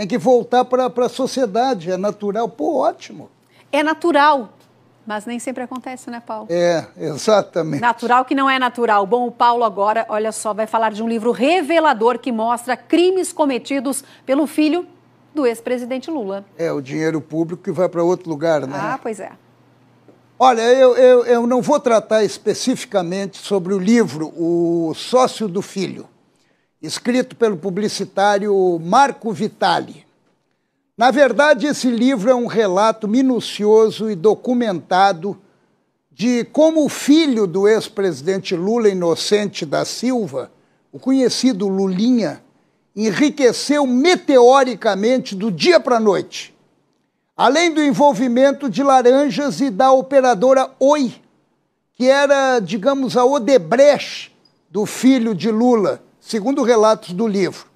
tem que voltar para a sociedade, é natural. Pô, ótimo. É natural, mas nem sempre acontece, né, Paulo? É, exatamente. Natural que não é natural. Bom, o Paulo agora, olha só, vai falar de um livro revelador que mostra crimes cometidos pelo filho do ex-presidente Lula. É, o dinheiro público que vai para outro lugar, né? Ah, pois é. Olha, eu, eu, eu não vou tratar especificamente sobre o livro O Sócio do Filho escrito pelo publicitário Marco Vitali. Na verdade, esse livro é um relato minucioso e documentado de como o filho do ex-presidente Lula Inocente da Silva, o conhecido Lulinha, enriqueceu meteoricamente do dia para a noite. Além do envolvimento de Laranjas e da operadora Oi, que era, digamos, a Odebrecht do filho de Lula segundo relatos do livro.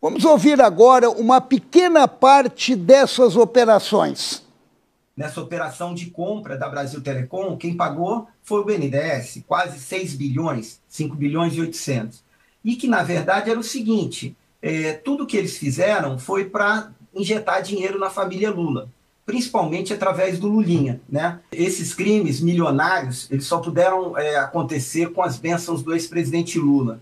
Vamos ouvir agora uma pequena parte dessas operações. Nessa operação de compra da Brasil Telecom, quem pagou foi o BNDES, quase 6 bilhões, 5 bilhões e 800. E que, na verdade, era o seguinte, é, tudo que eles fizeram foi para injetar dinheiro na família Lula, principalmente através do Lulinha. Né? Esses crimes milionários, eles só puderam é, acontecer com as bênçãos do ex-presidente Lula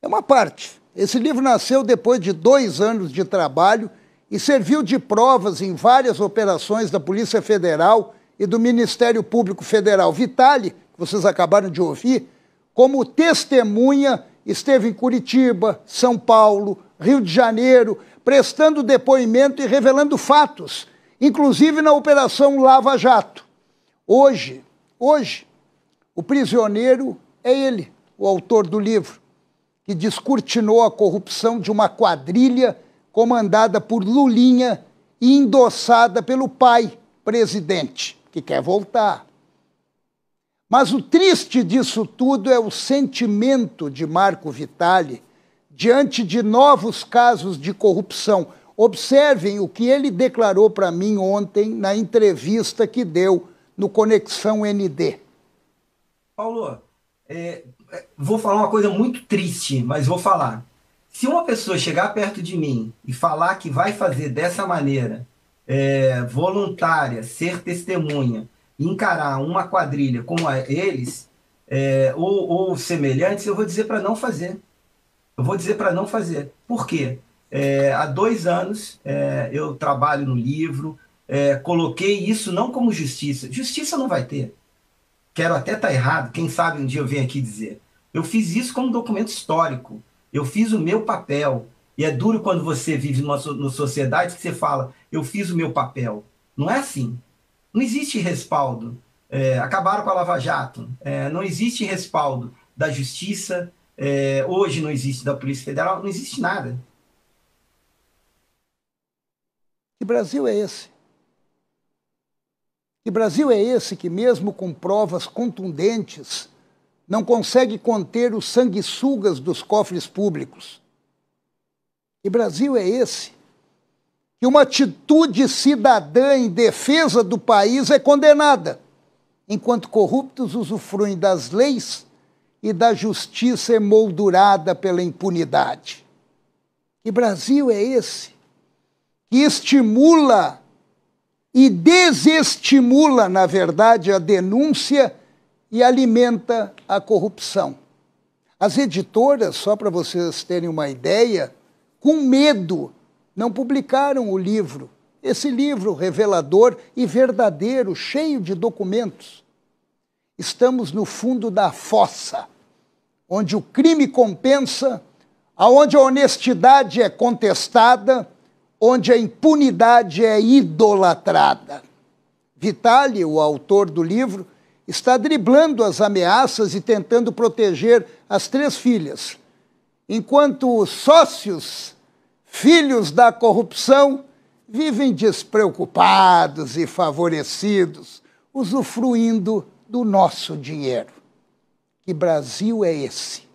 é uma parte. Esse livro nasceu depois de dois anos de trabalho e serviu de provas em várias operações da Polícia Federal e do Ministério Público Federal. Vitale, que vocês acabaram de ouvir, como testemunha, esteve em Curitiba, São Paulo, Rio de Janeiro, prestando depoimento e revelando fatos, inclusive na Operação Lava Jato. Hoje, hoje, o prisioneiro é ele, o autor do livro que descortinou a corrupção de uma quadrilha comandada por Lulinha e endossada pelo pai, presidente, que quer voltar. Mas o triste disso tudo é o sentimento de Marco Vitale diante de novos casos de corrupção. Observem o que ele declarou para mim ontem na entrevista que deu no Conexão ND. Paulo, é, é, vou falar uma coisa muito triste, mas vou falar. Se uma pessoa chegar perto de mim e falar que vai fazer dessa maneira, é, voluntária, ser testemunha, encarar uma quadrilha como a, eles, é, ou, ou, semelhantes, eu vou dizer para não fazer. Eu vou dizer para não fazer. Por quê? É, há dois anos é, eu trabalho no livro, é, coloquei isso não como justiça. Justiça não vai ter quero até estar tá errado, quem sabe um dia eu venho aqui dizer. Eu fiz isso como documento histórico, eu fiz o meu papel. E é duro quando você vive numa, numa sociedade que você fala, eu fiz o meu papel. Não é assim. Não existe respaldo. É, acabaram com a Lava Jato. É, não existe respaldo da justiça, é, hoje não existe da Polícia Federal, não existe nada. Que Brasil é esse? Que Brasil é esse que, mesmo com provas contundentes, não consegue conter os sanguessugas dos cofres públicos? Que Brasil é esse que uma atitude cidadã em defesa do país é condenada, enquanto corruptos usufruem das leis e da justiça emoldurada pela impunidade? Que Brasil é esse que estimula e desestimula, na verdade, a denúncia e alimenta a corrupção. As editoras, só para vocês terem uma ideia, com medo, não publicaram o livro. Esse livro revelador e verdadeiro, cheio de documentos. Estamos no fundo da fossa, onde o crime compensa, aonde a honestidade é contestada, onde a impunidade é idolatrada. Vitali, o autor do livro, está driblando as ameaças e tentando proteger as três filhas, enquanto os sócios, filhos da corrupção, vivem despreocupados e favorecidos, usufruindo do nosso dinheiro. Que Brasil é esse?